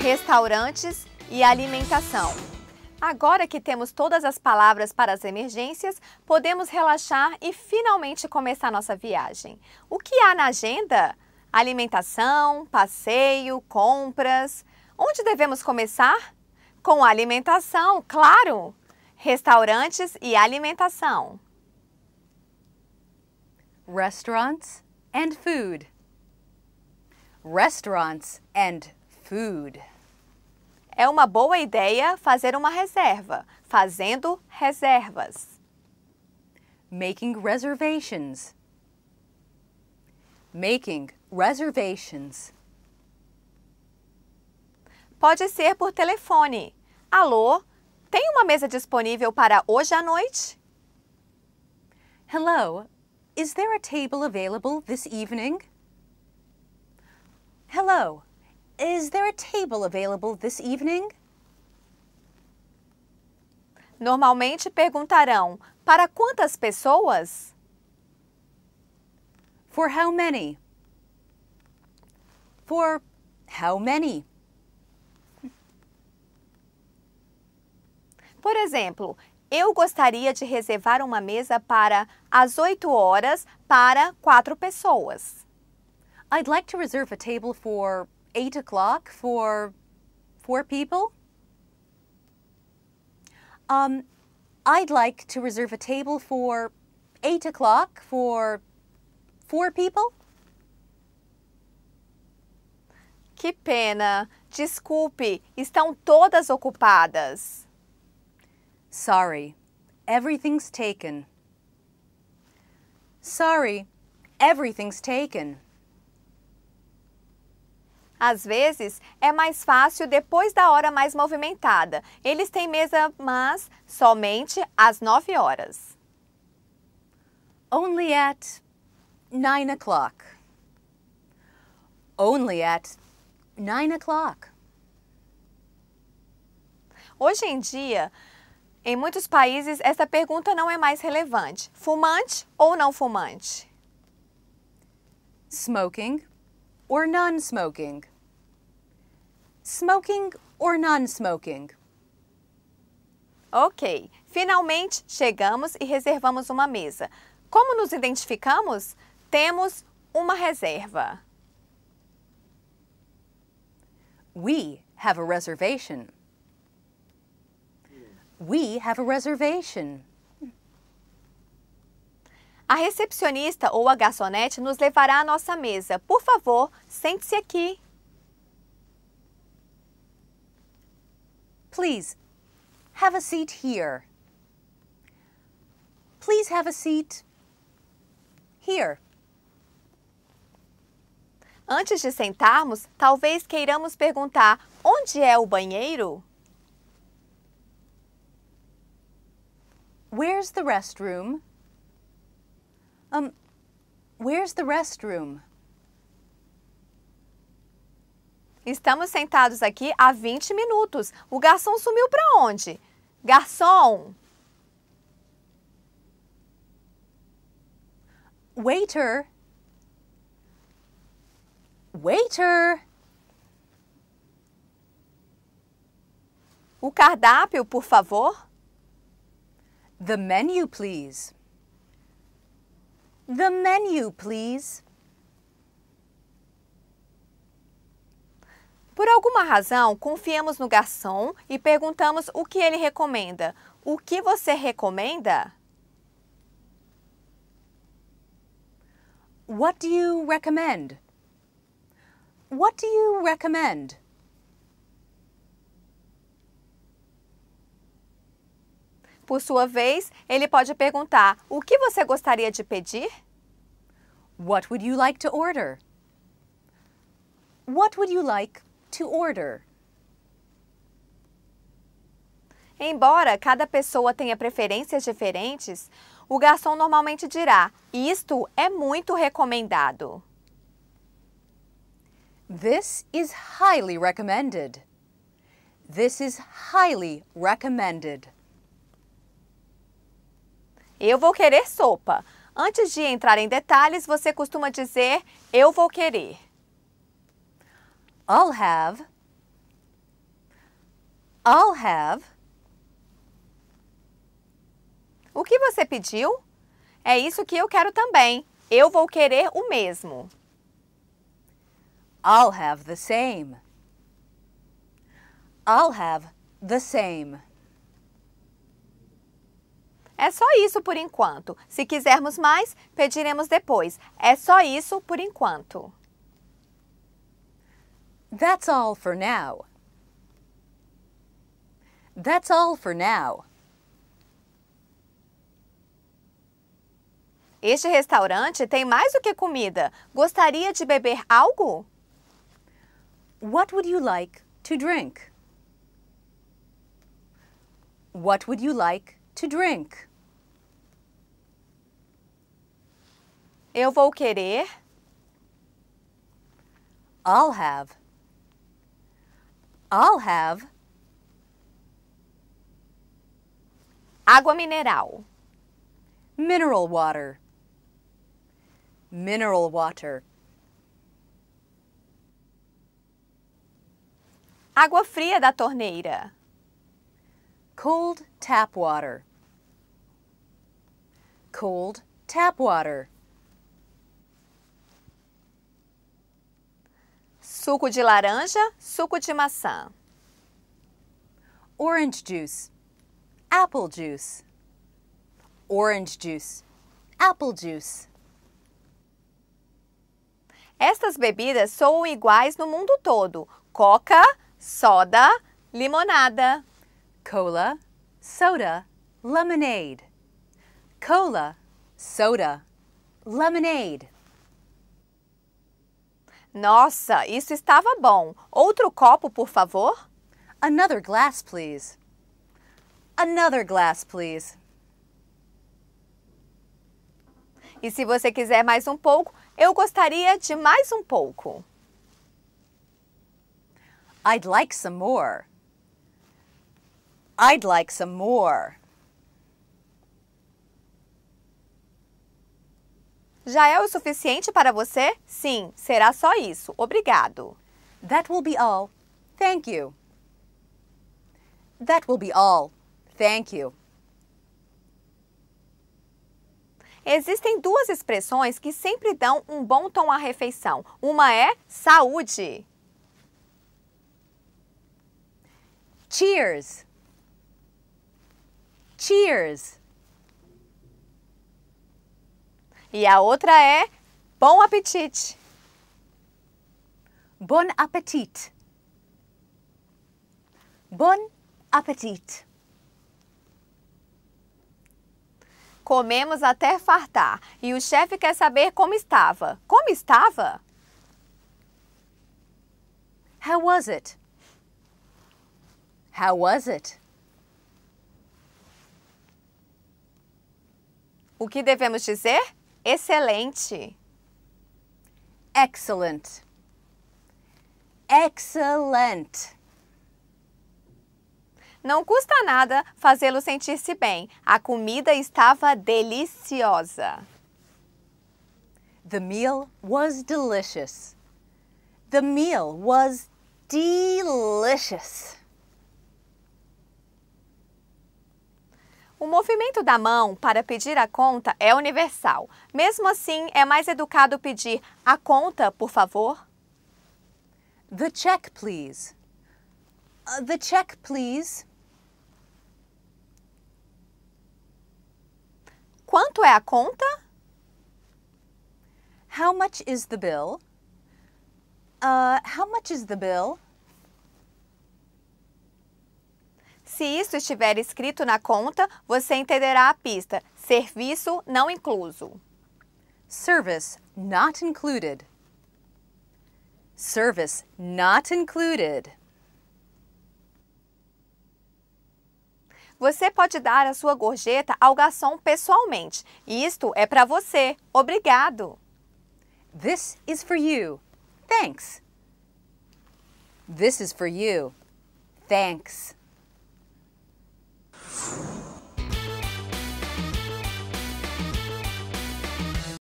restaurantes e alimentação. Agora que temos todas as palavras para as emergências, podemos relaxar e finalmente começar nossa viagem. O que há na agenda? Alimentação, passeio, compras. Onde devemos começar? Com alimentação, claro! Restaurantes e alimentação. Restaurants and food. Restaurants and food. É uma boa ideia fazer uma reserva, fazendo reservas. Making reservations. Making reservations. Pode ser por telefone. Alô, tem uma mesa disponível para hoje à noite? Hello, is there a table available this evening? Hello, Is there a table available this evening? Normalmente perguntarão: Para quantas pessoas? For how many? For how many? Por exemplo, eu gostaria de reservar uma mesa para às 8 horas para quatro pessoas. I'd like to reserve a table for 8 o'clock for four people? Um, I'd like to reserve a table for 8 o'clock for four people. Que pena. Desculpe, estão todas ocupadas. Sorry, everything's taken. Sorry, everything's taken. Às vezes, é mais fácil depois da hora mais movimentada. Eles têm mesa, mas somente às 9 horas. Only at 9 o'clock. Only at 9 o'clock. Hoje em dia, em muitos países, essa pergunta não é mais relevante. Fumante ou não fumante? Smoking or non-smoking? Smoking or non-smoking? Ok, finalmente chegamos e reservamos uma mesa. Como nos identificamos? Temos uma reserva. We have a reservation. We have a reservation. A recepcionista ou a garçonete nos levará à nossa mesa. Por favor, sente-se aqui. Please, have a seat here. Please have a seat here. Antes de sentarmos, talvez queiramos perguntar onde é o banheiro? Where's the restroom? Um, where's the restroom? Estamos sentados aqui há 20 minutos. O garçom sumiu para onde? Garçom! Waiter! Waiter! O cardápio, por favor. The menu, please. The menu, please. Por alguma razão, confiamos no garçom e perguntamos o que ele recomenda. O que você recomenda? What do you recommend? What do you recommend? Por sua vez, ele pode perguntar: O que você gostaria de pedir? What would you like to order? What would you like to order. Embora cada pessoa tenha preferências diferentes, o garçom normalmente dirá: Isto é muito recomendado. This is highly recommended. This is highly recommended. Eu vou querer sopa. Antes de entrar em detalhes, você costuma dizer eu vou querer. I'll have, I'll have. O que você pediu? É isso que eu quero também. Eu vou querer o mesmo. I'll have the same. I'll have the same. É só isso por enquanto. Se quisermos mais, pediremos depois. É só isso por enquanto. That's all for now. That's all for now. Este restaurante tem mais do que comida. Gostaria de beber algo? What would you like to drink? What would you like to drink? Eu vou querer. I'll have. I'll have água mineral, mineral water, mineral water. Água fria da torneira. Cold tap water. Cold tap water. Suco de laranja, suco de maçã. Orange juice, apple juice. Orange juice, apple juice. Estas bebidas são iguais no mundo todo. Coca, soda, limonada. Cola, soda, lemonade. Cola, soda, lemonade. Nossa, isso estava bom. Outro copo, por favor? Another glass, please. Another glass, please. E se você quiser mais um pouco, eu gostaria de mais um pouco. I'd like some more. I'd like some more. Já é o suficiente para você? Sim, será só isso. Obrigado. That will be all. Thank you. That will be all. Thank you. Existem duas expressões que sempre dão um bom tom à refeição. Uma é saúde. Cheers. Cheers. e a outra é bom apetite. Bon appetit. Bon appetit. Comemos até fartar e o chefe quer saber como estava. Como estava? How was it? How was it? O que devemos dizer? Excelente. Excellent. Excellent. Não custa nada fazê-lo sentir-se bem. A comida estava deliciosa. The meal was delicious. The meal was delicious. O movimento da mão para pedir a conta é universal. Mesmo assim, é mais educado pedir a conta, por favor? The check, please. Uh, the check, please. Quanto é a conta? How much is the bill? Uh, how much is the bill? Se isso estiver escrito na conta, você entenderá a pista serviço não incluso. Service not included. Service not included. Você pode dar a sua gorjeta ao garçom pessoalmente. Isto é para você. Obrigado. This is for you. Thanks. This is for you. Thanks. you.